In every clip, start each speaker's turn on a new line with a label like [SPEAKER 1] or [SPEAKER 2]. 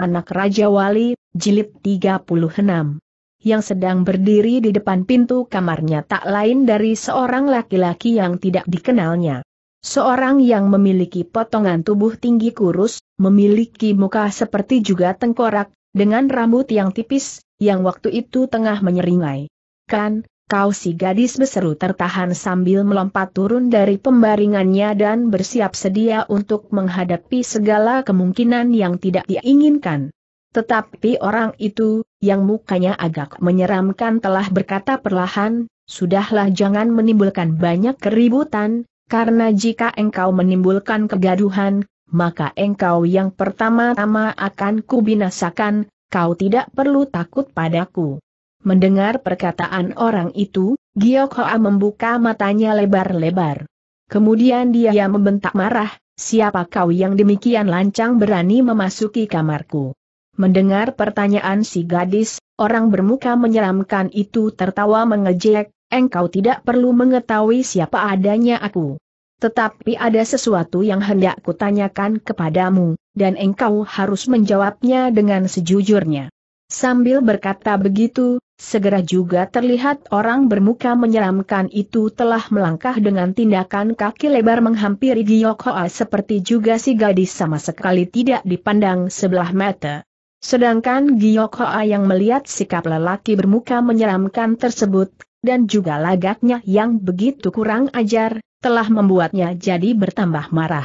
[SPEAKER 1] Anak Raja Wali, Jilid 36 yang sedang berdiri di depan pintu kamarnya tak lain dari seorang laki-laki yang tidak dikenalnya. Seorang yang memiliki potongan tubuh tinggi kurus, memiliki muka seperti juga tengkorak, dengan rambut yang tipis, yang waktu itu tengah menyeringai. Kan, Kau si gadis berseru tertahan sambil melompat turun dari pembaringannya dan bersiap sedia untuk menghadapi segala kemungkinan yang tidak diinginkan. Tetapi orang itu, yang mukanya agak menyeramkan telah berkata perlahan, sudahlah jangan menimbulkan banyak keributan, karena jika engkau menimbulkan kegaduhan, maka engkau yang pertama-tama akan kubinasakan, kau tidak perlu takut padaku. Mendengar perkataan orang itu, Giok Hoa membuka matanya lebar-lebar. Kemudian dia membentak marah, siapa kau yang demikian lancang berani memasuki kamarku? Mendengar pertanyaan si gadis, orang bermuka menyeramkan itu tertawa mengejek, engkau tidak perlu mengetahui siapa adanya aku. Tetapi ada sesuatu yang hendak kutanyakan kepadamu, dan engkau harus menjawabnya dengan sejujurnya. Sambil berkata begitu, Segera juga terlihat orang bermuka menyeramkan itu telah melangkah dengan tindakan kaki lebar menghampiri Giok Hoa seperti juga si gadis sama sekali tidak dipandang sebelah mata. Sedangkan Giok Hoa yang melihat sikap lelaki bermuka menyeramkan tersebut, dan juga lagaknya yang begitu kurang ajar, telah membuatnya jadi bertambah marah.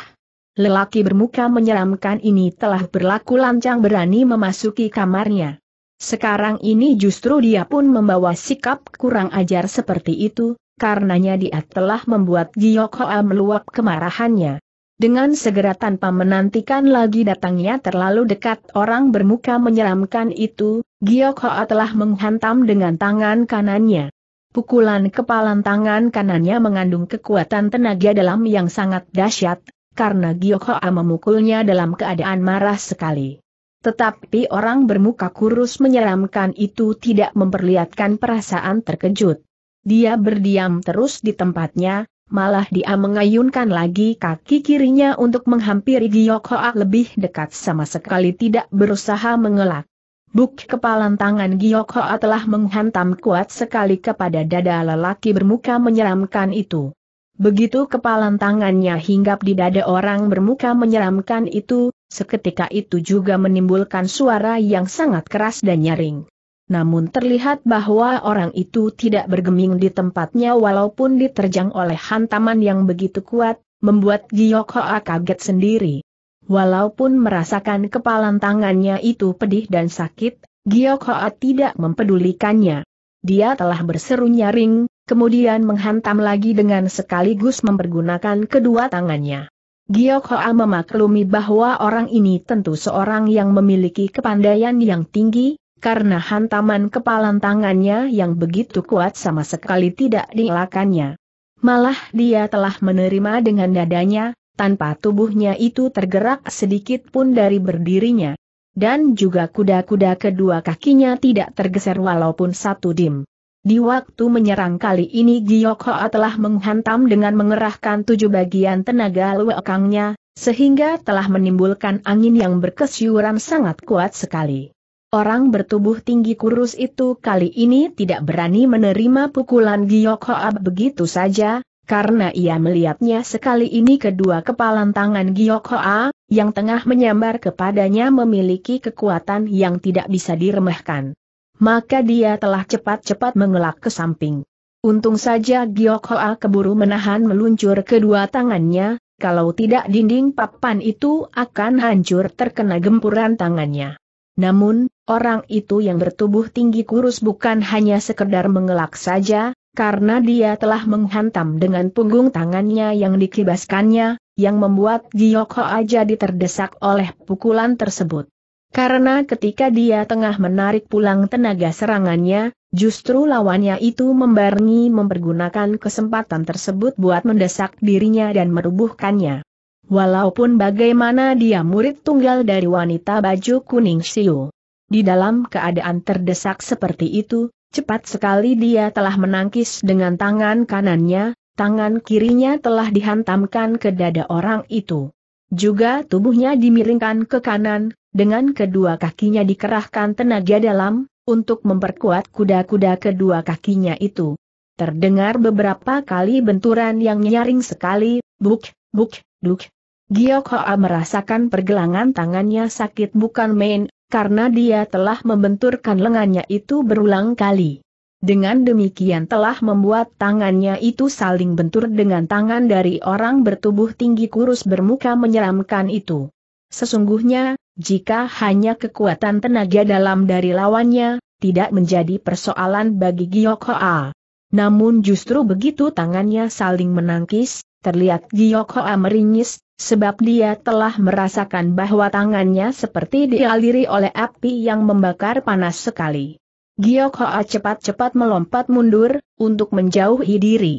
[SPEAKER 1] Lelaki bermuka menyeramkan ini telah berlaku lancang berani memasuki kamarnya. Sekarang ini justru dia pun membawa sikap kurang ajar seperti itu, karenanya dia telah membuat Giok Hoa meluap kemarahannya. Dengan segera tanpa menantikan lagi datangnya terlalu dekat orang bermuka menyeramkan itu, Giok Hoa telah menghantam dengan tangan kanannya. Pukulan kepalan tangan kanannya mengandung kekuatan tenaga dalam yang sangat dahsyat, karena Giok Hoa memukulnya dalam keadaan marah sekali. Tetapi orang bermuka kurus menyeramkan itu tidak memperlihatkan perasaan terkejut. Dia berdiam terus di tempatnya, malah dia mengayunkan lagi kaki kirinya untuk menghampiri Giok lebih dekat sama sekali tidak berusaha mengelak. Buk kepalan tangan Giok telah menghantam kuat sekali kepada dada lelaki bermuka menyeramkan itu. Begitu kepalan tangannya hinggap di dada orang bermuka menyeramkan itu, Seketika itu juga menimbulkan suara yang sangat keras dan nyaring. Namun terlihat bahwa orang itu tidak bergeming di tempatnya walaupun diterjang oleh hantaman yang begitu kuat, membuat Giyok Hoa kaget sendiri. Walaupun merasakan kepalan tangannya itu pedih dan sakit, Giyok Hoa tidak mempedulikannya. Dia telah berseru nyaring, kemudian menghantam lagi dengan sekaligus mempergunakan kedua tangannya. Giok Hoa memaklumi bahwa orang ini tentu seorang yang memiliki kepandaian yang tinggi, karena hantaman kepalan tangannya yang begitu kuat sama sekali tidak dielakannya. Malah dia telah menerima dengan dadanya, tanpa tubuhnya itu tergerak sedikit pun dari berdirinya. Dan juga kuda-kuda kedua kakinya tidak tergeser walaupun satu dim. Di waktu menyerang kali ini Giyok Hoa telah menghantam dengan mengerahkan tujuh bagian tenaga luekangnya, sehingga telah menimbulkan angin yang berkesyuran sangat kuat sekali. Orang bertubuh tinggi kurus itu kali ini tidak berani menerima pukulan Giyok Hoa begitu saja, karena ia melihatnya sekali ini kedua kepalan tangan Giyok Hoa, yang tengah menyambar kepadanya memiliki kekuatan yang tidak bisa diremehkan maka dia telah cepat-cepat mengelak ke samping. Untung saja Giok Hoa keburu menahan meluncur kedua tangannya, kalau tidak dinding papan itu akan hancur terkena gempuran tangannya. Namun, orang itu yang bertubuh tinggi kurus bukan hanya sekedar mengelak saja, karena dia telah menghantam dengan punggung tangannya yang dikibaskannya, yang membuat Giok Hoa jadi terdesak oleh pukulan tersebut. Karena ketika dia tengah menarik pulang tenaga serangannya, justru lawannya itu membarengi mempergunakan kesempatan tersebut buat mendesak dirinya dan merubuhkannya. Walaupun bagaimana dia murid tunggal dari wanita baju kuning Siu. Di dalam keadaan terdesak seperti itu, cepat sekali dia telah menangkis dengan tangan kanannya, tangan kirinya telah dihantamkan ke dada orang itu. Juga tubuhnya dimiringkan ke kanan, dengan kedua kakinya dikerahkan tenaga dalam, untuk memperkuat kuda-kuda kedua kakinya itu. Terdengar beberapa kali benturan yang nyaring sekali, buk, buk, duk. Giyok Hoa merasakan pergelangan tangannya sakit bukan main, karena dia telah membenturkan lengannya itu berulang kali. Dengan demikian telah membuat tangannya itu saling bentur dengan tangan dari orang bertubuh tinggi kurus bermuka menyeramkan itu. Sesungguhnya, jika hanya kekuatan tenaga dalam dari lawannya, tidak menjadi persoalan bagi Giyok Hoa. Namun justru begitu tangannya saling menangkis, terlihat Giyok Hoa meringis, sebab dia telah merasakan bahwa tangannya seperti dialiri oleh api yang membakar panas sekali. Giyok Hoa cepat-cepat melompat mundur, untuk menjauhi diri.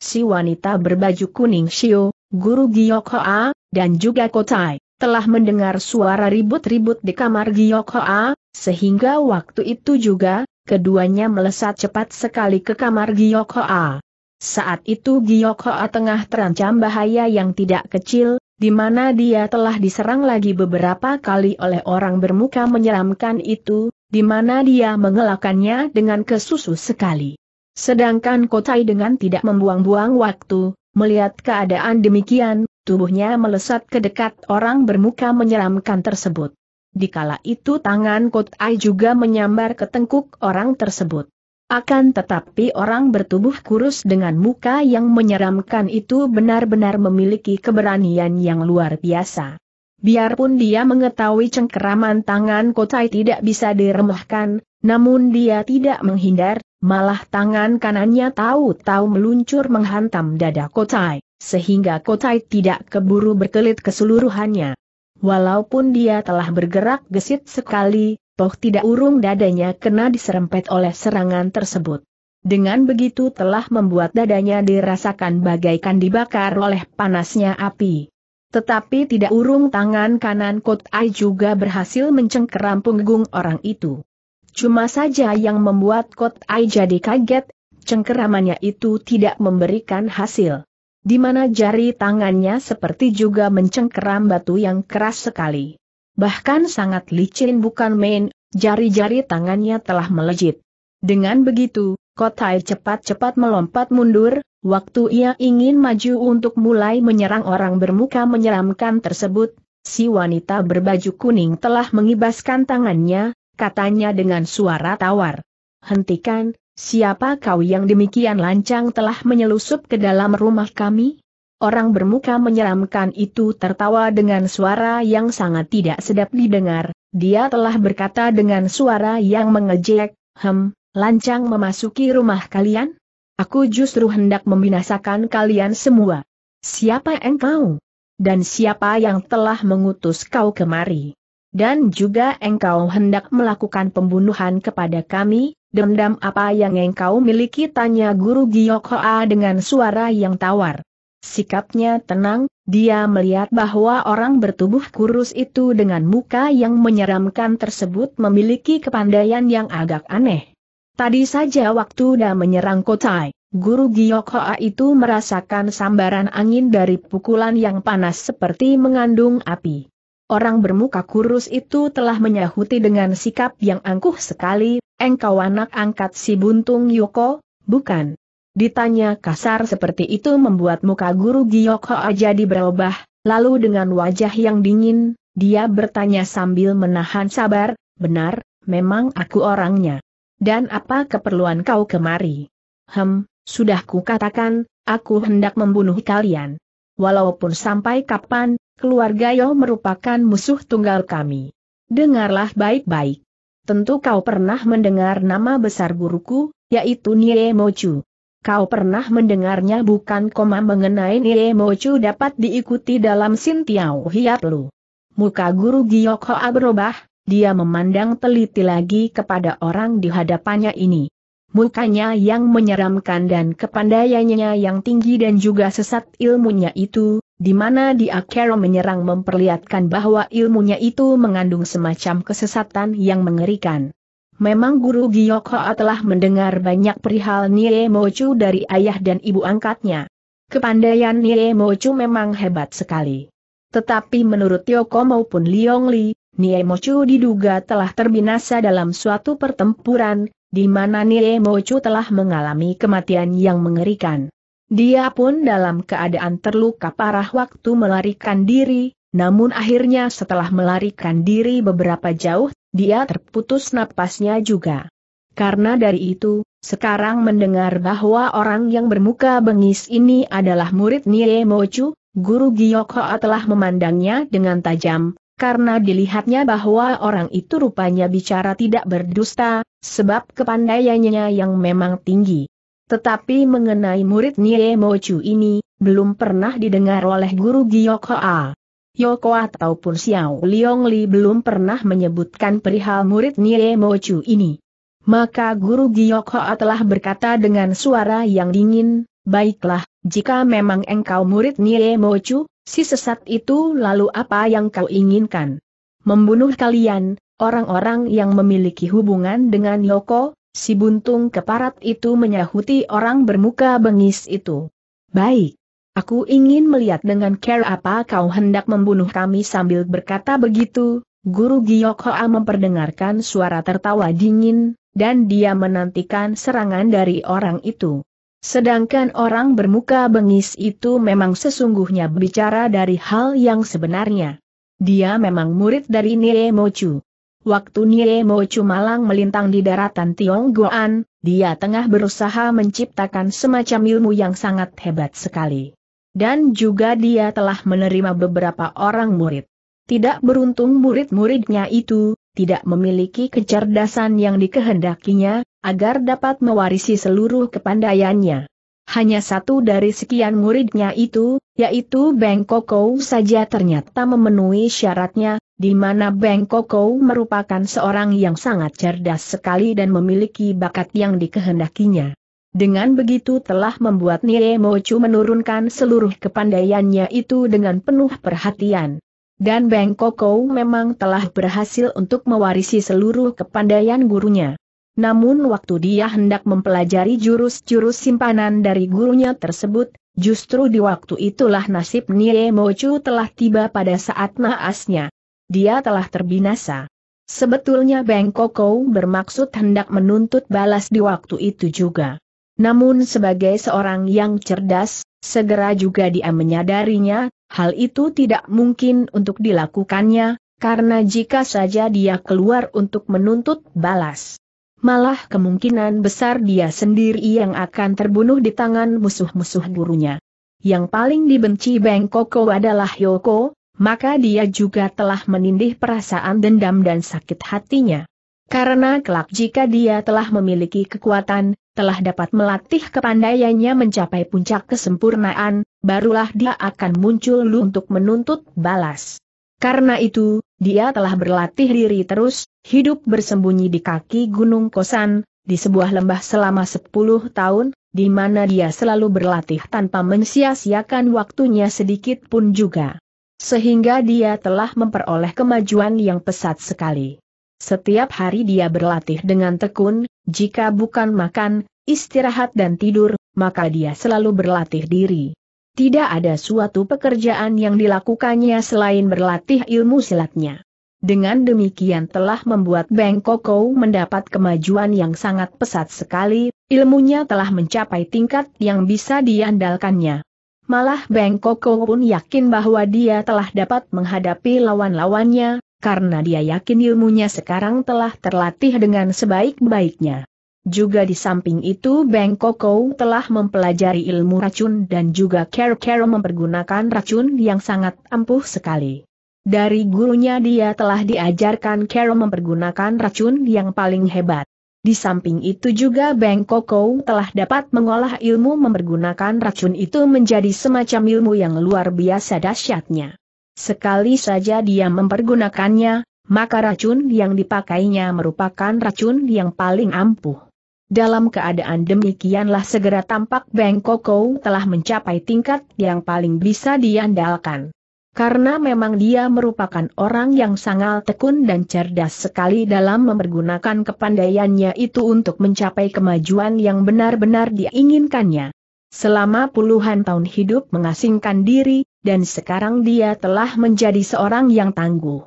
[SPEAKER 1] Si wanita berbaju kuning Shio, guru Giyok Hoa, dan juga Kotai telah mendengar suara ribut-ribut di kamar Giok Hoa, sehingga waktu itu juga, keduanya melesat cepat sekali ke kamar Giok Hoa. Saat itu Giok Hoa tengah terancam bahaya yang tidak kecil, di mana dia telah diserang lagi beberapa kali oleh orang bermuka menyeramkan itu, di mana dia mengelakannya dengan kesusu sekali. Sedangkan Kotai dengan tidak membuang-buang waktu, melihat keadaan demikian, tubuhnya melesat ke dekat orang bermuka menyeramkan tersebut. Dikala itu tangan Kotai juga menyambar ke tengkuk orang tersebut. Akan tetapi orang bertubuh kurus dengan muka yang menyeramkan itu benar-benar memiliki keberanian yang luar biasa. Biarpun dia mengetahui cengkeraman tangan Kotai tidak bisa diremehkan, namun dia tidak menghindar, malah tangan kanannya tahu-tahu meluncur menghantam dada Kotai sehingga Kotai tidak keburu berkelit keseluruhannya. Walaupun dia telah bergerak gesit sekali, toh tidak urung dadanya kena diserempet oleh serangan tersebut. Dengan begitu telah membuat dadanya dirasakan bagaikan dibakar oleh panasnya api. Tetapi tidak urung tangan kanan Kotai juga berhasil mencengkeram punggung orang itu. Cuma saja yang membuat Kotai jadi kaget, cengkeramannya itu tidak memberikan hasil di mana jari tangannya seperti juga mencengkeram batu yang keras sekali. Bahkan sangat licin bukan main, jari-jari tangannya telah melejit. Dengan begitu, Kotai cepat-cepat melompat mundur, waktu ia ingin maju untuk mulai menyerang orang bermuka menyeramkan tersebut, si wanita berbaju kuning telah mengibaskan tangannya, katanya dengan suara tawar. Hentikan, Siapa kau yang demikian lancang telah menyelusup ke dalam rumah kami? Orang bermuka menyeramkan itu tertawa dengan suara yang sangat tidak sedap didengar. Dia telah berkata dengan suara yang mengejek, "Hem, lancang memasuki rumah kalian? Aku justru hendak membinasakan kalian semua. Siapa engkau? Dan siapa yang telah mengutus kau kemari?" Dan juga engkau hendak melakukan pembunuhan kepada kami, dendam apa yang engkau miliki tanya guru Giok dengan suara yang tawar. Sikapnya tenang, dia melihat bahwa orang bertubuh kurus itu dengan muka yang menyeramkan tersebut memiliki kepandaian yang agak aneh. Tadi saja waktu dia menyerang Kotai, Guru Giok itu merasakan sambaran angin dari pukulan yang panas seperti mengandung api. Orang bermuka kurus itu telah menyahuti dengan sikap yang angkuh sekali, engkau anak angkat si buntung Yoko, bukan? Ditanya kasar seperti itu membuat muka guru Giyoko jadi berubah, lalu dengan wajah yang dingin, dia bertanya sambil menahan sabar, benar, memang aku orangnya. Dan apa keperluan kau kemari? Hem, sudah kukatakan, aku hendak membunuh kalian. Walaupun sampai kapan, keluarga Yo merupakan musuh tunggal kami. Dengarlah baik-baik. Tentu kau pernah mendengar nama besar guruku, yaitu Nie Mochu. Kau pernah mendengarnya bukan koma mengenai Nie Mochu dapat diikuti dalam Sin Tiao Hiap Lu. Muka guru Giok Hoa berubah, dia memandang teliti lagi kepada orang di hadapannya ini. Mukanya yang menyeramkan dan kepandaiannya yang tinggi dan juga sesat ilmunya itu, di mana dia Carol menyerang memperlihatkan bahwa ilmunya itu mengandung semacam kesesatan yang mengerikan. Memang Guru Giyokhoa telah mendengar banyak perihal Nie Mochu dari ayah dan ibu angkatnya. Kepandaian Nie Mochu memang hebat sekali. Tetapi menurut Tioko maupun Liong Li, Nie Mochu diduga telah terbinasa dalam suatu pertempuran, di mana Nie Mochu telah mengalami kematian yang mengerikan. Dia pun dalam keadaan terluka parah waktu melarikan diri, namun akhirnya setelah melarikan diri beberapa jauh, dia terputus napasnya juga. Karena dari itu, sekarang mendengar bahwa orang yang bermuka bengis ini adalah murid Nie Mochu, guru Gyokhoa telah memandangnya dengan tajam, karena dilihatnya bahwa orang itu rupanya bicara tidak berdusta, sebab kepandaiannya yang memang tinggi. Tetapi mengenai murid Nie Mochu ini, belum pernah didengar oleh guru Gyokoa. Yoko ataupun Xiao Liong Li belum pernah menyebutkan perihal murid Nie Mochu ini. Maka guru Gyokoa telah berkata dengan suara yang dingin, Baiklah, jika memang engkau murid Nie Mochu, Si sesat itu lalu apa yang kau inginkan? Membunuh kalian, orang-orang yang memiliki hubungan dengan Yoko, si buntung keparat itu menyahuti orang bermuka bengis itu. Baik. Aku ingin melihat dengan care apa kau hendak membunuh kami sambil berkata begitu, Guru Giyokhoa memperdengarkan suara tertawa dingin, dan dia menantikan serangan dari orang itu. Sedangkan orang bermuka bengis itu memang sesungguhnya bicara dari hal yang sebenarnya. Dia memang murid dari Nie Mochu. Waktu Nie Mochu malang melintang di daratan Tionggoan, dia tengah berusaha menciptakan semacam ilmu yang sangat hebat sekali. Dan juga dia telah menerima beberapa orang murid. Tidak beruntung murid-muridnya itu, tidak memiliki kecerdasan yang dikehendakinya, agar dapat mewarisi seluruh kepandaiannya. Hanya satu dari sekian muridnya itu, yaitu Beng Koko saja ternyata memenuhi syaratnya, di mana Beng Koko merupakan seorang yang sangat cerdas sekali dan memiliki bakat yang dikehendakinya. Dengan begitu telah membuat Nie Mochu menurunkan seluruh kepandaiannya itu dengan penuh perhatian. Dan Beng Koko memang telah berhasil untuk mewarisi seluruh kepandaian gurunya. Namun waktu dia hendak mempelajari jurus-jurus simpanan dari gurunya tersebut, justru di waktu itulah nasib Nie Mochu telah tiba pada saat naasnya. Dia telah terbinasa. Sebetulnya Beng Koko bermaksud hendak menuntut balas di waktu itu juga. Namun sebagai seorang yang cerdas, segera juga dia menyadarinya, hal itu tidak mungkin untuk dilakukannya, karena jika saja dia keluar untuk menuntut balas malah kemungkinan besar dia sendiri yang akan terbunuh di tangan musuh-musuh gurunya. Yang paling dibenci Bengkoko adalah Yoko, maka dia juga telah menindih perasaan dendam dan sakit hatinya. Karena kelak jika dia telah memiliki kekuatan, telah dapat melatih kepandaiannya mencapai puncak kesempurnaan, barulah dia akan muncul untuk menuntut balas. Karena itu, dia telah berlatih diri terus, hidup bersembunyi di kaki Gunung Kosan, di sebuah lembah selama 10 tahun, di mana dia selalu berlatih tanpa mensia-siakan waktunya sedikit pun juga. Sehingga dia telah memperoleh kemajuan yang pesat sekali. Setiap hari dia berlatih dengan tekun, jika bukan makan, istirahat dan tidur, maka dia selalu berlatih diri. Tidak ada suatu pekerjaan yang dilakukannya selain berlatih ilmu silatnya. Dengan demikian telah membuat Beng Koko mendapat kemajuan yang sangat pesat sekali, ilmunya telah mencapai tingkat yang bisa diandalkannya. Malah Beng Koko pun yakin bahwa dia telah dapat menghadapi lawan-lawannya, karena dia yakin ilmunya sekarang telah terlatih dengan sebaik-baiknya. Juga di samping itu Beng Koko telah mempelajari ilmu racun dan juga care-care mempergunakan racun yang sangat ampuh sekali. Dari gurunya dia telah diajarkan Carol mempergunakan racun yang paling hebat. Di samping itu juga Beng Koko telah dapat mengolah ilmu mempergunakan racun itu menjadi semacam ilmu yang luar biasa dahsyatnya. Sekali saja dia mempergunakannya, maka racun yang dipakainya merupakan racun yang paling ampuh. Dalam keadaan demikianlah segera tampak Beng Koko telah mencapai tingkat yang paling bisa diandalkan karena memang dia merupakan orang yang sangat tekun dan cerdas sekali dalam mempergunakan kepandaiannya itu untuk mencapai kemajuan yang benar-benar diinginkannya. Selama puluhan tahun hidup mengasingkan diri, dan sekarang dia telah menjadi seorang yang tangguh.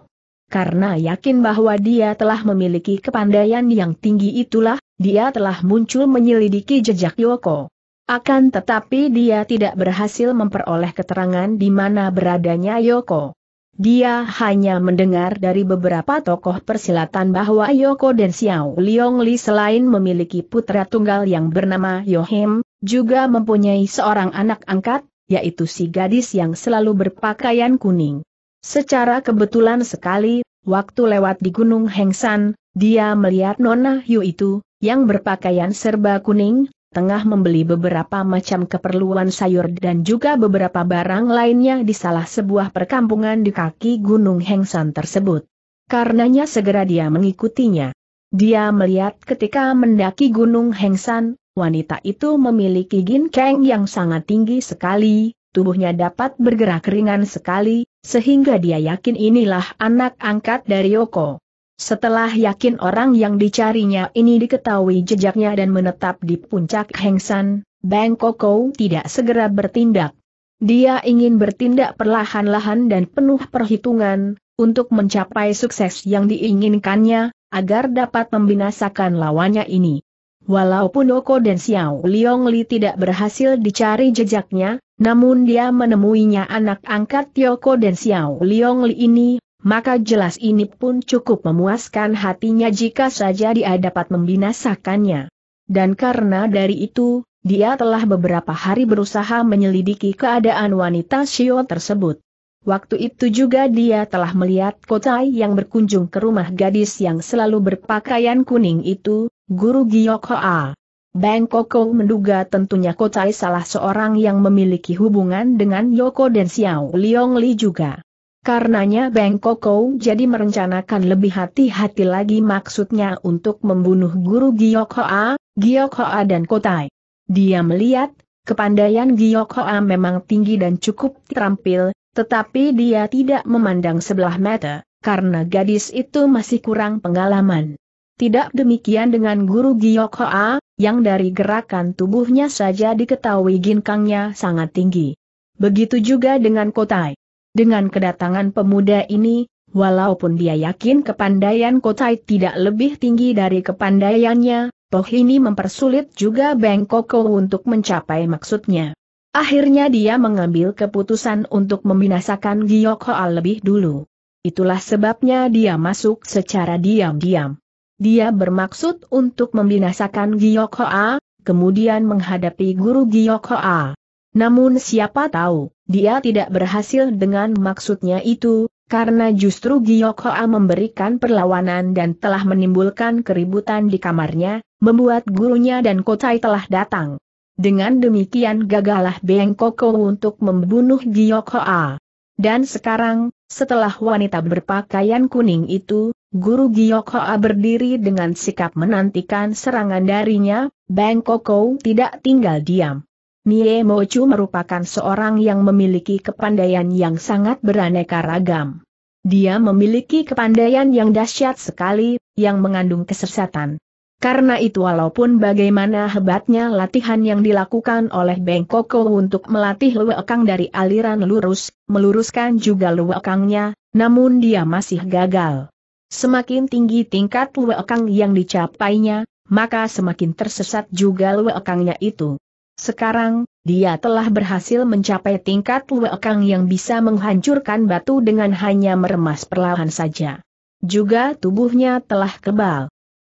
[SPEAKER 1] Karena yakin bahwa dia telah memiliki kepandaian yang tinggi itulah, dia telah muncul menyelidiki jejak Yoko. Akan tetapi dia tidak berhasil memperoleh keterangan di mana beradanya Yoko. Dia hanya mendengar dari beberapa tokoh persilatan bahwa Yoko dan Xiao Liong Li selain memiliki putra tunggal yang bernama Yohim, juga mempunyai seorang anak angkat, yaitu si gadis yang selalu berpakaian kuning. Secara kebetulan sekali, waktu lewat di Gunung Hengsan, dia melihat Nona Yu itu, yang berpakaian serba kuning, tengah membeli beberapa macam keperluan sayur dan juga beberapa barang lainnya di salah sebuah perkampungan di kaki Gunung Hengsan tersebut. Karenanya segera dia mengikutinya. Dia melihat ketika mendaki Gunung Hengsan, wanita itu memiliki ginkeng yang sangat tinggi sekali, tubuhnya dapat bergerak ringan sekali, sehingga dia yakin inilah anak angkat dari Yoko. Setelah yakin orang yang dicarinya ini diketahui jejaknya dan menetap di puncak Hengsan, Bang Koko tidak segera bertindak. Dia ingin bertindak perlahan-lahan dan penuh perhitungan, untuk mencapai sukses yang diinginkannya, agar dapat membinasakan lawannya ini. Walaupun Oko dan Xiao Liong Li tidak berhasil dicari jejaknya, namun dia menemuinya anak angkat Tioko dan Xiao Liong Li ini, maka jelas ini pun cukup memuaskan hatinya jika saja dia dapat membinasakannya. Dan karena dari itu, dia telah beberapa hari berusaha menyelidiki keadaan wanita Shio tersebut. Waktu itu juga dia telah melihat Kotai yang berkunjung ke rumah gadis yang selalu berpakaian kuning itu, Guru Hoa. Bang Koko menduga tentunya Kotai salah seorang yang memiliki hubungan dengan Yoko dan Xiao Liong Li juga. Karenanya Beng Koko jadi merencanakan lebih hati-hati lagi maksudnya untuk membunuh guru Giyok Hoa, Giyok Hoa dan Kotai. Dia melihat, kepandaian Giyok Hoa memang tinggi dan cukup terampil, tetapi dia tidak memandang sebelah mata, karena gadis itu masih kurang pengalaman. Tidak demikian dengan guru Giyok Hoa, yang dari gerakan tubuhnya saja diketahui ginkangnya sangat tinggi. Begitu juga dengan Kotai. Dengan kedatangan pemuda ini, walaupun dia yakin kepandaian Kotai tidak lebih tinggi dari kepandaiannya, Toh ini mempersulit juga Beng Koko untuk mencapai maksudnya. Akhirnya dia mengambil keputusan untuk membinasakan Giyok Hoa lebih dulu. Itulah sebabnya dia masuk secara diam-diam. Dia bermaksud untuk membinasakan Giyok Hoa, kemudian menghadapi guru Giyok Hoa. Namun siapa tahu, dia tidak berhasil dengan maksudnya itu, karena justru Giyok Hoa memberikan perlawanan dan telah menimbulkan keributan di kamarnya, membuat gurunya dan Kotai telah datang. Dengan demikian gagalah Beng Koko untuk membunuh Giyok Hoa. Dan sekarang, setelah wanita berpakaian kuning itu, Guru Giyok Hoa berdiri dengan sikap menantikan serangan darinya, Beng Koko tidak tinggal diam. Nie Mochu merupakan seorang yang memiliki kepandaian yang sangat beraneka ragam. Dia memiliki kepandaian yang dahsyat sekali, yang mengandung kesesatan. Karena itu walaupun bagaimana hebatnya latihan yang dilakukan oleh Bengkoko untuk melatih luekang dari aliran lurus, meluruskan juga luekangnya, namun dia masih gagal. Semakin tinggi tingkat luekang yang dicapainya, maka semakin tersesat juga luekangnya itu. Sekarang, dia telah berhasil mencapai tingkat Luekang yang bisa menghancurkan batu dengan hanya meremas perlahan saja. Juga tubuhnya telah kebal.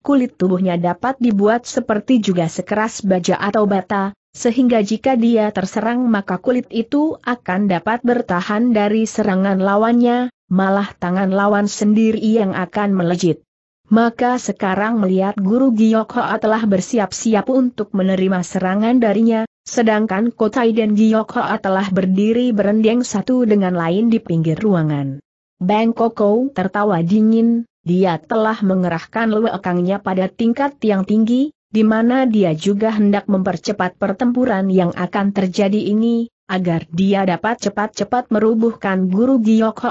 [SPEAKER 1] Kulit tubuhnya dapat dibuat seperti juga sekeras baja atau bata, sehingga jika dia terserang maka kulit itu akan dapat bertahan dari serangan lawannya, malah tangan lawan sendiri yang akan melejit. Maka sekarang melihat Guru Giok telah bersiap-siap untuk menerima serangan darinya, sedangkan Kotai dan Giok telah berdiri berendeng satu dengan lain di pinggir ruangan. Bang Koko tertawa dingin, dia telah mengerahkan lewekangnya pada tingkat yang tinggi, di mana dia juga hendak mempercepat pertempuran yang akan terjadi ini, agar dia dapat cepat-cepat merubuhkan Guru Giok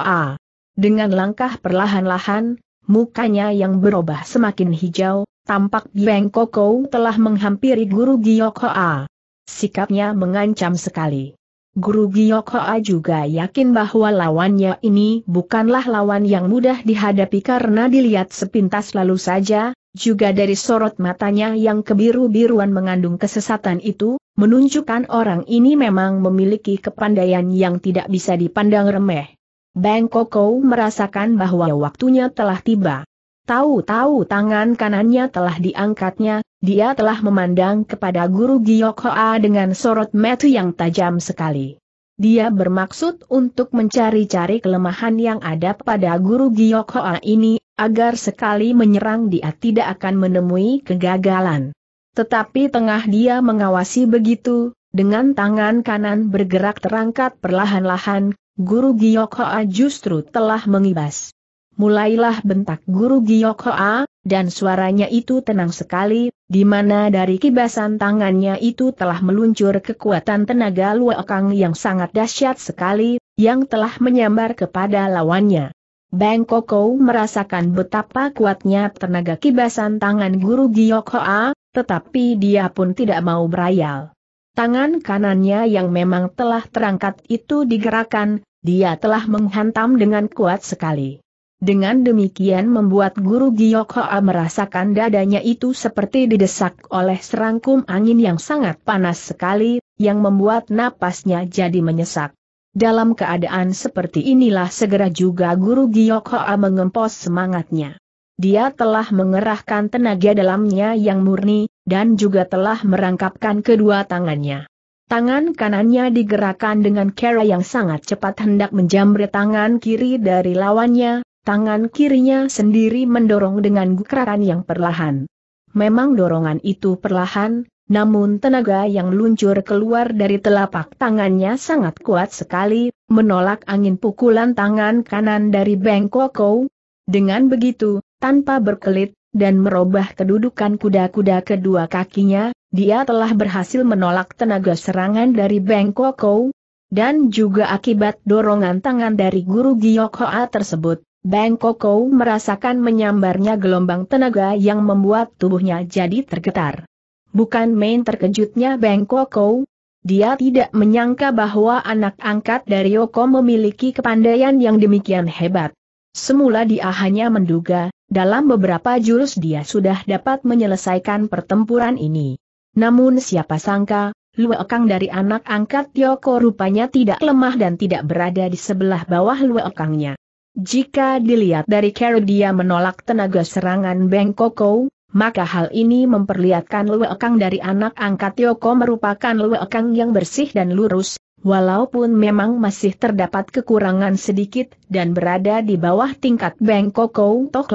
[SPEAKER 1] Dengan langkah perlahan-lahan, mukanya yang berubah semakin hijau, tampak Biang Koko telah menghampiri guru Giyok Hoa. Sikapnya mengancam sekali. Guru Giyok Hoa juga yakin bahwa lawannya ini bukanlah lawan yang mudah dihadapi karena dilihat sepintas lalu saja, juga dari sorot matanya yang kebiru-biruan mengandung kesesatan itu, menunjukkan orang ini memang memiliki kepandaian yang tidak bisa dipandang remeh. Bang Koko merasakan bahwa waktunya telah tiba. Tahu-tahu tangan kanannya telah diangkatnya, dia telah memandang kepada guru Giyok Hoa dengan sorot mata yang tajam sekali. Dia bermaksud untuk mencari-cari kelemahan yang ada pada guru Giyok Hoa ini, agar sekali menyerang dia tidak akan menemui kegagalan. Tetapi tengah dia mengawasi begitu, dengan tangan kanan bergerak terangkat perlahan-lahan, Guru Giyokoa justru telah mengibas. Mulailah bentak Guru Giyokoa, dan suaranya itu tenang sekali, di mana dari kibasan tangannya itu telah meluncur kekuatan tenaga luakang yang sangat dahsyat sekali, yang telah menyambar kepada lawannya. Bang Koko merasakan betapa kuatnya tenaga kibasan tangan Guru Giyokoa, tetapi dia pun tidak mau berayal. Tangan kanannya yang memang telah terangkat itu digerakkan, dia telah menghantam dengan kuat sekali. Dengan demikian membuat guru Giyokhoa merasakan dadanya itu seperti didesak oleh serangkum angin yang sangat panas sekali, yang membuat napasnya jadi menyesak. Dalam keadaan seperti inilah segera juga guru Giyokhoa mengempos semangatnya. Dia telah mengerahkan tenaga dalamnya yang murni, dan juga telah merangkapkan kedua tangannya. Tangan kanannya digerakkan dengan cara yang sangat cepat hendak menjamret tangan kiri dari lawannya, tangan kirinya sendiri mendorong dengan gerakan yang perlahan. Memang dorongan itu perlahan, namun tenaga yang luncur keluar dari telapak tangannya sangat kuat sekali, menolak angin pukulan tangan kanan dari Bengkokou. Dengan begitu, tanpa berkelit, dan merubah kedudukan kuda-kuda kedua kakinya, dia telah berhasil menolak tenaga serangan dari Bengkokou. dan juga akibat dorongan tangan dari guru Giok tersebut. Bengkokou merasakan menyambarnya gelombang tenaga yang membuat tubuhnya jadi tergetar. Bukan main terkejutnya Bengkokou. dia tidak menyangka bahwa anak angkat dari Yoko memiliki kepandaian yang demikian hebat. Semula dia hanya menduga, dalam beberapa jurus dia sudah dapat menyelesaikan pertempuran ini. Namun siapa sangka, Luekang dari anak angkat Tioko rupanya tidak lemah dan tidak berada di sebelah bawah Luekangnya. Jika dilihat dari cara dia menolak tenaga serangan Bengkoko, maka hal ini memperlihatkan Luekang dari anak angkat Tioko merupakan Luekang yang bersih dan lurus, Walaupun memang masih terdapat kekurangan sedikit dan berada di bawah tingkat Bangkok Tok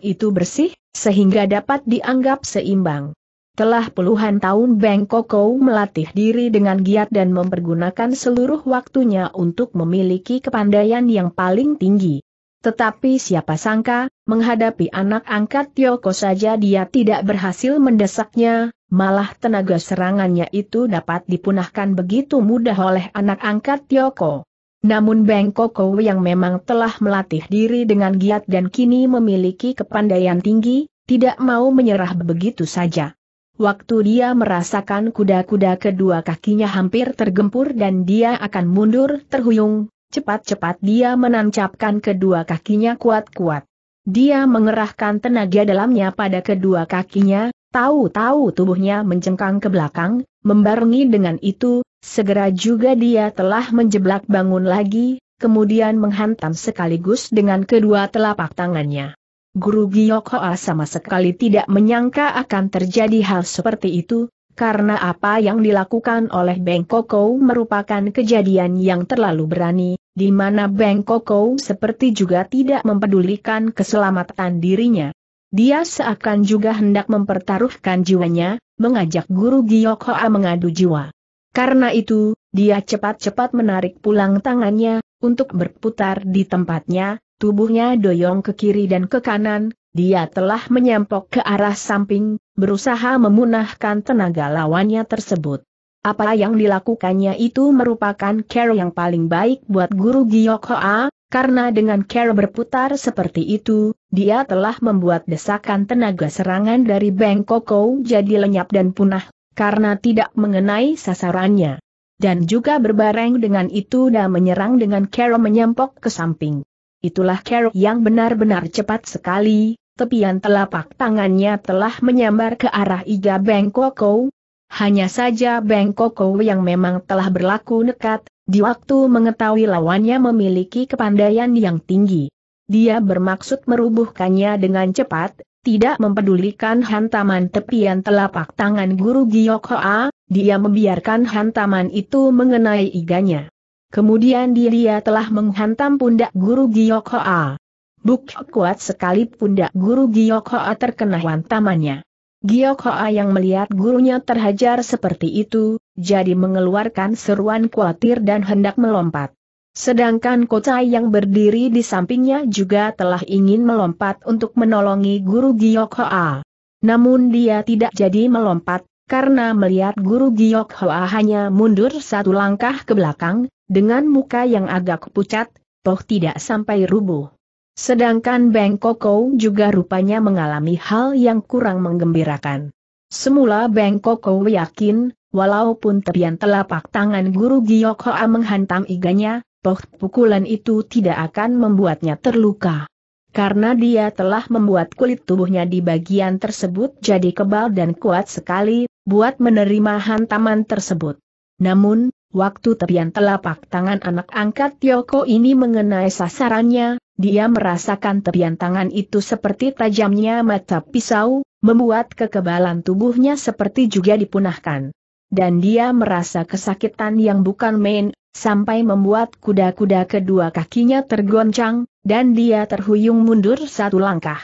[SPEAKER 1] itu bersih, sehingga dapat dianggap seimbang. Telah puluhan tahun Bangkok melatih diri dengan giat dan mempergunakan seluruh waktunya untuk memiliki kepandaian yang paling tinggi. Tetapi siapa sangka, menghadapi anak angkat Tioko saja dia tidak berhasil mendesaknya, malah tenaga serangannya itu dapat dipunahkan begitu mudah oleh anak angkat Tioko. Namun Beng Koko yang memang telah melatih diri dengan giat dan kini memiliki kepandaian tinggi, tidak mau menyerah begitu saja. Waktu dia merasakan kuda-kuda kedua kakinya hampir tergempur dan dia akan mundur terhuyung, cepat-cepat dia menancapkan kedua kakinya kuat-kuat. Dia mengerahkan tenaga dalamnya pada kedua kakinya, Tahu-tahu tubuhnya mencengkang ke belakang, membarengi dengan itu, segera juga dia telah menjeblak bangun lagi, kemudian menghantam sekaligus dengan kedua telapak tangannya. Guru Giyokoa sama sekali tidak menyangka akan terjadi hal seperti itu, karena apa yang dilakukan oleh Beng merupakan kejadian yang terlalu berani, di mana Beng seperti juga tidak mempedulikan keselamatan dirinya. Dia seakan juga hendak mempertaruhkan jiwanya, mengajak guru Giok Hoa mengadu jiwa. Karena itu, dia cepat-cepat menarik pulang tangannya, untuk berputar di tempatnya, tubuhnya doyong ke kiri dan ke kanan, dia telah menyempok ke arah samping, berusaha memunahkan tenaga lawannya tersebut. Apa yang dilakukannya itu merupakan care yang paling baik buat guru Giok Hoa, karena dengan care berputar seperti itu, dia telah membuat desakan tenaga serangan dari Beng Koko jadi lenyap dan punah, karena tidak mengenai sasarannya. Dan juga berbareng dengan itu dan menyerang dengan Carol menyempok ke samping. Itulah Carol yang benar-benar cepat sekali, tepian telapak tangannya telah menyambar ke arah Iga Beng Koko. Hanya saja Beng Koko yang memang telah berlaku nekat, di waktu mengetahui lawannya memiliki kepandaian yang tinggi dia bermaksud merubuhkannya dengan cepat, tidak mempedulikan hantaman tepian telapak tangan guru Giyok Hoa, dia membiarkan hantaman itu mengenai iganya. Kemudian dia telah menghantam pundak guru Giyok Hoa. Buk kuat sekali pundak guru Giyok Hoa terkena hantamannya. Giyok Hoa yang melihat gurunya terhajar seperti itu, jadi mengeluarkan seruan khawatir dan hendak melompat. Sedangkan Kocai yang berdiri di sampingnya juga telah ingin melompat untuk menolongi guru Giyok Hoa. Namun dia tidak jadi melompat, karena melihat guru Giyok Hoa hanya mundur satu langkah ke belakang, dengan muka yang agak pucat, toh tidak sampai rubuh. Sedangkan Beng Koko juga rupanya mengalami hal yang kurang menggembirakan. Semula Beng Koko yakin, walaupun tepian telapak tangan guru Giyok Hoa menghantam iganya, toh pukulan itu tidak akan membuatnya terluka. Karena dia telah membuat kulit tubuhnya di bagian tersebut jadi kebal dan kuat sekali, buat menerima hantaman tersebut. Namun, waktu tepian telapak tangan anak angkat Tioko ini mengenai sasarannya, dia merasakan tepian tangan itu seperti tajamnya mata pisau, membuat kekebalan tubuhnya seperti juga dipunahkan dan dia merasa kesakitan yang bukan main, sampai membuat kuda-kuda kedua kakinya tergoncang, dan dia terhuyung mundur satu langkah.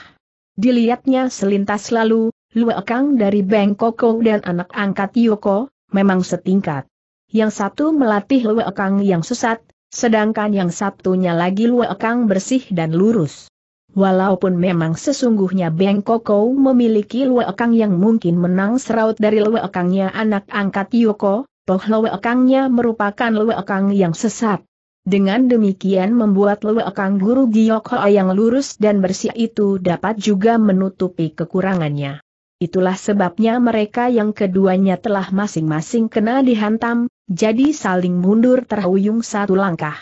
[SPEAKER 1] Dilihatnya selintas lalu, Luekang dari Bengkoko dan anak angkat Yoko, memang setingkat. Yang satu melatih Luekang yang sesat, sedangkan yang satunya lagi Luekang bersih dan lurus. Walaupun memang sesungguhnya Beng Koko memiliki Luekang yang mungkin menang seraut dari Luekangnya anak angkat Yoko, toh Luekangnya merupakan Luekang yang sesat. Dengan demikian membuat Luekang Guru Giyoko yang lurus dan bersih itu dapat juga menutupi kekurangannya. Itulah sebabnya mereka yang keduanya telah masing-masing kena dihantam, jadi saling mundur terhuyung satu langkah.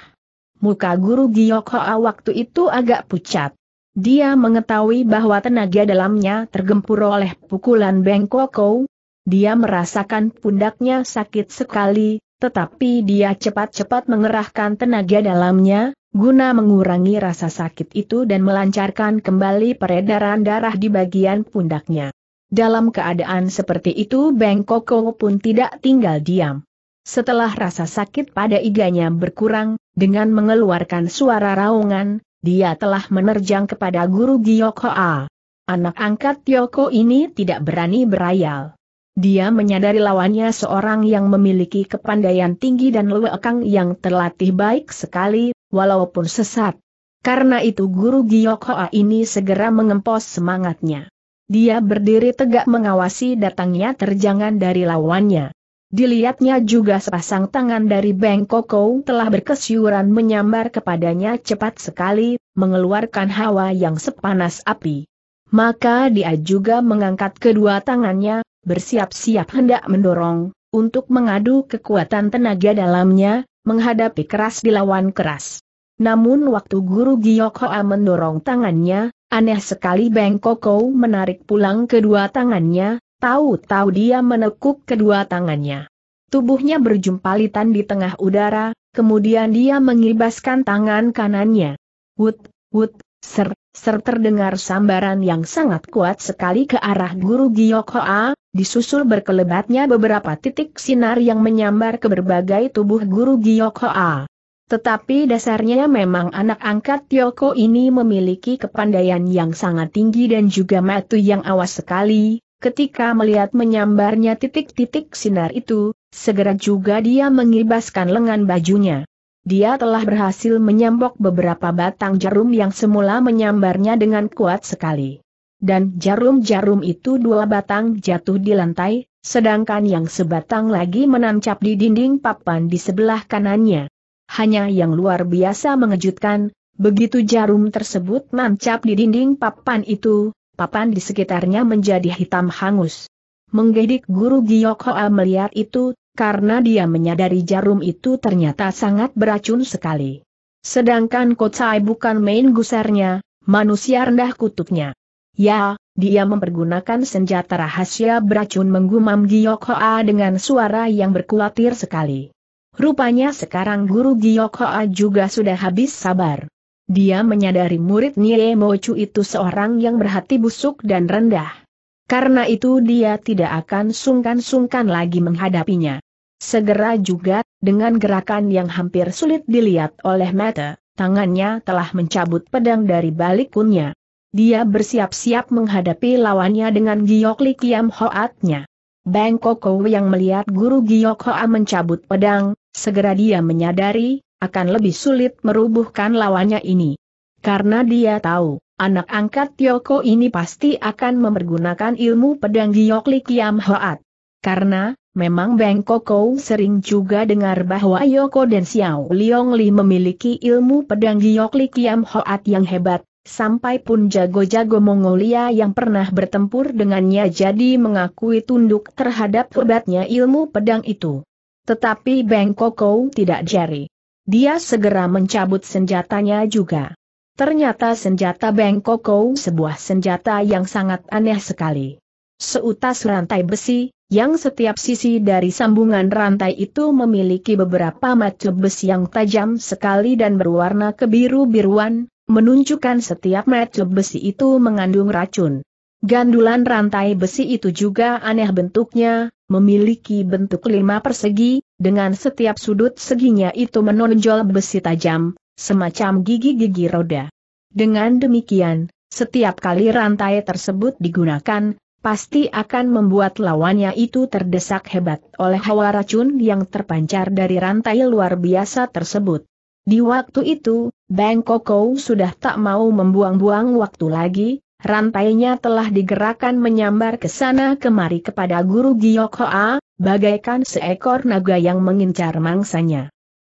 [SPEAKER 1] Muka Guru Giyoko waktu itu agak pucat. Dia mengetahui bahwa tenaga dalamnya tergempur oleh pukulan Bengkoko. Dia merasakan pundaknya sakit sekali, tetapi dia cepat-cepat mengerahkan tenaga dalamnya, guna mengurangi rasa sakit itu dan melancarkan kembali peredaran darah di bagian pundaknya. Dalam keadaan seperti itu Bengkoko pun tidak tinggal diam. Setelah rasa sakit pada iganya berkurang, dengan mengeluarkan suara raungan, dia telah menerjang kepada guru Giok Hoa. Anak angkat Tioko ini tidak berani berayal. Dia menyadari lawannya seorang yang memiliki kepandaian tinggi dan lewekang yang terlatih baik sekali, walaupun sesat. Karena itu guru Giok Hoa ini segera mengempos semangatnya. Dia berdiri tegak mengawasi datangnya terjangan dari lawannya. Dilihatnya juga sepasang tangan dari Beng Koko telah berkesyuran menyambar kepadanya cepat sekali, mengeluarkan hawa yang sepanas api. Maka dia juga mengangkat kedua tangannya, bersiap-siap hendak mendorong, untuk mengadu kekuatan tenaga dalamnya, menghadapi keras dilawan keras. Namun waktu Guru Giyok Hoa mendorong tangannya, aneh sekali Beng Koko menarik pulang kedua tangannya, Tahu-tahu dia menekuk kedua tangannya. Tubuhnya berjumpalitan di tengah udara, kemudian dia mengibaskan tangan kanannya. Wut, wut, ser, ser terdengar sambaran yang sangat kuat sekali ke arah guru Giokhoa, disusul berkelebatnya beberapa titik sinar yang menyambar ke berbagai tubuh guru Giokhoa. Tetapi dasarnya memang anak angkat Tioko ini memiliki kepandaian yang sangat tinggi dan juga matu yang awas sekali, Ketika melihat menyambarnya titik-titik sinar itu, segera juga dia mengibaskan lengan bajunya. Dia telah berhasil menyambok beberapa batang jarum yang semula menyambarnya dengan kuat sekali. Dan jarum-jarum itu dua batang jatuh di lantai, sedangkan yang sebatang lagi menancap di dinding papan di sebelah kanannya. Hanya yang luar biasa mengejutkan, begitu jarum tersebut nancap di dinding papan itu, papan di sekitarnya menjadi hitam hangus. Menggedik guru Giok Hoa melihat itu, karena dia menyadari jarum itu ternyata sangat beracun sekali. Sedangkan Kotsai bukan main gusarnya, manusia rendah kutuknya. Ya, dia mempergunakan senjata rahasia beracun menggumam Giok Hoa dengan suara yang berkuatir sekali. Rupanya sekarang guru Giok Hoa juga sudah habis sabar. Dia menyadari murid Nie Mochu itu seorang yang berhati busuk dan rendah. Karena itu dia tidak akan sungkan-sungkan lagi menghadapinya. Segera juga, dengan gerakan yang hampir sulit dilihat oleh mata, tangannya telah mencabut pedang dari balik kunnya. Dia bersiap-siap menghadapi lawannya dengan giok Li Kiam Hoatnya. Bang Koko yang melihat guru Giok Hoa mencabut pedang, segera dia menyadari, akan lebih sulit merubuhkan lawannya ini. Karena dia tahu, anak angkat Tioko ini pasti akan mempergunakan ilmu pedang Giokli Kiam Hoat. Karena, memang Beng Koko sering juga dengar bahwa Yoko dan Xiao Liong Li memiliki ilmu pedang Giokli Kiam Hoat yang hebat, sampai pun jago-jago Mongolia yang pernah bertempur dengannya jadi mengakui tunduk terhadap hebatnya ilmu pedang itu. Tetapi Beng Koko tidak jari. Dia segera mencabut senjatanya juga. Ternyata senjata Bengkoko sebuah senjata yang sangat aneh sekali. Seutas rantai besi, yang setiap sisi dari sambungan rantai itu memiliki beberapa macam besi yang tajam sekali dan berwarna kebiru-biruan, menunjukkan setiap macam besi itu mengandung racun. Gandulan rantai besi itu juga aneh bentuknya, memiliki bentuk lima persegi, dengan setiap sudut seginya itu menonjol besi tajam, semacam gigi-gigi roda. Dengan demikian, setiap kali rantai tersebut digunakan, pasti akan membuat lawannya itu terdesak hebat oleh hawa racun yang terpancar dari rantai luar biasa tersebut. Di waktu itu, Bang Koko sudah tak mau membuang-buang waktu lagi, rantainya telah digerakkan menyambar ke sana kemari kepada guru Giok Hoa, bagaikan seekor naga yang mengincar mangsanya.